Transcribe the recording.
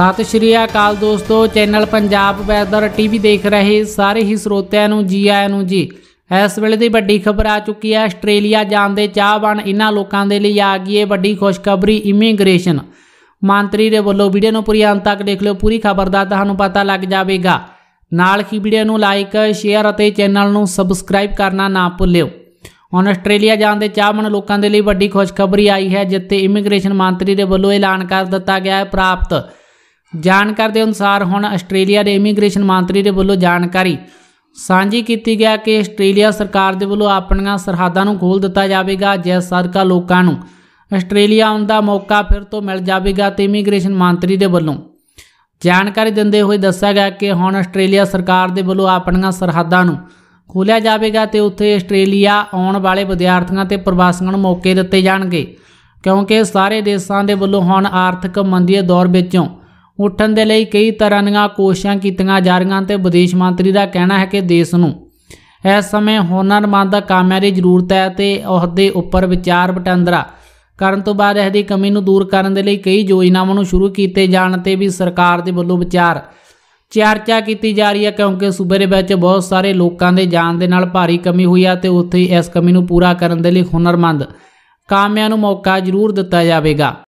ਸਤਿ ਸ਼੍ਰੀ ਅਕਾਲ ਦੋਸਤੋ channel Punjab weather TV ਦੇਖ ਰਹੇ ਸਾਰੇ ਹੀ ਸਰੋਤਿਆਂ ਨੂੰ ਜੀ ਆਇਆਂ ਨੂੰ ਜੀ ਇਸ ਵੇਲੇ ਦੀ ਵੱਡੀ ਖਬਰ ਆ ਚੁੱਕੀ ਹੈ ਆਸਟ੍ਰੇਲੀਆ ਜਾਣ ਦੇ ਚਾਹਵਾਨ ਇਹਨਾਂ ਲੋਕਾਂ ਦੇ ਲਈ ਆ ਗਈ ਹੈ ਵੱਡੀ ਖੁਸ਼ਖਬਰੀ ਇਮੀਗ੍ਰੇਸ਼ਨ ਮੰਤਰੀ ਦੇ ਵੱਲੋਂ ਵੀਡੀਓ ਨੂੰ ਪੂਰੀ ਅੰਤ ਤੱਕ ਦੇਖ ਲਿਓ ਪੂਰੀ ਖਬਰ ਦਾ ਤੁਹਾਨੂੰ ਪਤਾ ਲੱਗ ਜਾਵੇਗਾ ਨਾਲ ਹੀ ਵੀਡੀਓ ਨੂੰ ਲਾਈਕ ਸ਼ੇਅਰ ਅਤੇ ਚੈਨਲ ਨੂੰ ਸਬਸਕ੍ਰਾਈਬ ਕਰਨਾ ਨਾ ਭੁੱਲਿਓ ਹੁਣ ਆਸਟ੍ਰੇਲੀਆ ਜਾਣ ਦੇ ਚਾਹਵਾਨ ਲੋਕਾਂ ਦੇ ਲਈ ਵੱਡੀ ਖੁਸ਼ਖਬਰੀ ਆਈ ਹੈ ਜਿੱਥੇ ਇਮੀਗ੍ਰੇਸ਼ਨ ਮੰਤਰੀ ਦੇ ਵੱਲੋਂ ਐਲਾਨ ਕਰ ਦਿੱਤਾ ਗਿਆ ਹੈ ਪ੍ਰਾਪਤ ਜਾਣਕਾਰੀ ਦੇ ਅਨੁਸਾਰ ਹੁਣ ਆਸਟ੍ਰੇਲੀਆ ਦੇ ਇਮੀਗ੍ਰੇਸ਼ਨ ਮੰਤਰੀ ਦੇ ਵੱਲੋਂ ਜਾਣਕਾਰੀ ਸਾਂਝੀ ਕੀਤੀ ਗਿਆ ਕਿ ਆਸਟ੍ਰੇਲੀਆ ਸਰਕਾਰ ਦੇ ਵੱਲੋਂ ਆਪਣੀਆਂ ਸਰਹੱਦਾਂ ਨੂੰ ਖੋਲ ਦਿੱਤਾ ਜਾਵੇਗਾ ਜਿਸ ਸਦਕਾ ਲੋਕਾਂ ਨੂੰ ਆਸਟ੍ਰੇਲੀਆ ਆਉਣ ਦਾ ਮੌਕਾ ਫਿਰ ਤੋਂ ਮਿਲ ਜਾਵੇਗਾ ਤੇ ਇਮੀਗ੍ਰੇਸ਼ਨ ਮੰਤਰੀ ਦੇ ਵੱਲੋਂ ਜਾਣਕਾਰੀ ਦਿੰਦੇ ਹੋਏ ਦੱਸਿਆ ਗਿਆ ਕਿ ਹੁਣ ਆਸਟ੍ਰੇਲੀਆ ਸਰਕਾਰ ਦੇ ਵੱਲੋਂ ਆਪਣੀਆਂ ਸਰਹੱਦਾਂ ਨੂੰ ਖੋਲਿਆ ਜਾਵੇਗਾ ਤੇ ਉੱਥੇ ਆਸਟ੍ਰੇਲੀਆ ਆਉਣ ਵਾਲੇ ਵਿਦਿਆਰਥੀਆਂ ਤੇ ਪ੍ਰਵਾਸੀਆਂ ਨੂੰ ਮੌਕੇ ਦਿੱਤੇ ਜਾਣਗੇ ਕਿਉਂਕਿ ਸਾਰੇ ਦੇਸ਼ਾਂ ਦੇ ਵੱਲੋਂ ਹੁਣ ਆਰਥਿਕ ਮੰਦੀ ਦੇ ਦੌਰ ਵਿੱਚੋਂ ਉੱਠਣ ਦੇ ਲਈ ਕਈ ਤਰ੍ਹਾਂ ਦੀਆਂ ਕੋਸ਼ਿਸ਼ਾਂ ਕੀਤੀਆਂ ਜਾ ਰਹੀਆਂ ਤੇ ਵਿਦੇਸ਼ ਮੰਤਰੀ ਦਾ ਕਹਿਣਾ ਹੈ ਕਿ ਦੇਸ਼ ਨੂੰ ਇਸ ਸਮੇਂ ਹੁਨਰਮੰਦ ਕਾਮਿਆਂ ਦੀ ਜ਼ਰੂਰਤ ਹੈ ਤੇ ਉਹਦੇ ਉੱਪਰ ਵਿਚਾਰ ਵਟਾਂਦਰਾ ਕਰਨ ਤੋਂ ਬਾਅਦ ਇਸ ਦੀ ਕਮੀ ਨੂੰ ਦੂਰ ਕਰਨ ਦੇ ਲਈ ਕਈ ਯੋਜਨਾਵਾਂ ਨੂੰ ਸ਼ੁਰੂ ਕੀਤੇ ਜਾਣ ਤੇ ਵੀ ਸਰਕਾਰ ਦੇ ਵੱਲੋਂ ਵਿਚਾਰ ਚਰਚਾ ਕੀਤੀ ਜਾ ਰਹੀ ਹੈ ਕਿਉਂਕਿ ਸੂਬੇ ਦੇ ਵਿੱਚ ਬਹੁਤ ਸਾਰੇ ਲੋਕਾਂ ਦੇ ਜਾਨ ਦੇ ਨਾਲ ਭਾਰੀ ਕਮੀ ਹੋਈ ਆ ਤੇ ਉੱਥੇ ਇਸ ਕਮੀ ਨੂੰ ਪੂਰਾ ਕਰਨ ਦੇ ਲਈ ਹੁਨਰਮੰਦ ਕਾਮਿਆਂ ਨੂੰ ਮੌਕਾ ਜ਼ਰੂਰ ਦਿੱਤਾ ਜਾਵੇਗਾ